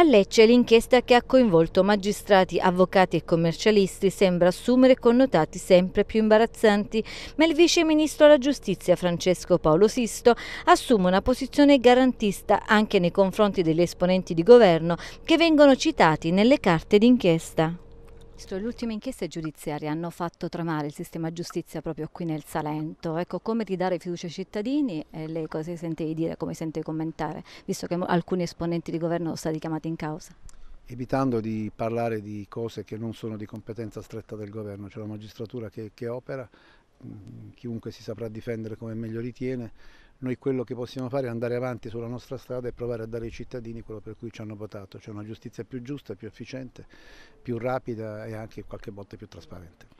A Lecce l'inchiesta che ha coinvolto magistrati, avvocati e commercialisti sembra assumere connotati sempre più imbarazzanti, ma il vice ministro alla giustizia Francesco Paolo Sisto assume una posizione garantista anche nei confronti degli esponenti di governo che vengono citati nelle carte d'inchiesta. Le ultime inchieste giudiziarie hanno fatto tremare il sistema giustizia proprio qui nel Salento. Ecco, come ridare fiducia ai cittadini? Eh, lei cosa sente dire, come sente commentare, visto che alcuni esponenti di governo sono stati chiamati in causa? Evitando di parlare di cose che non sono di competenza stretta del governo, c'è la magistratura che, che opera, mm, chiunque si saprà difendere come meglio ritiene, noi quello che possiamo fare è andare avanti sulla nostra strada e provare a dare ai cittadini quello per cui ci hanno votato, cioè una giustizia più giusta, più efficiente, più rapida e anche qualche volta più trasparente.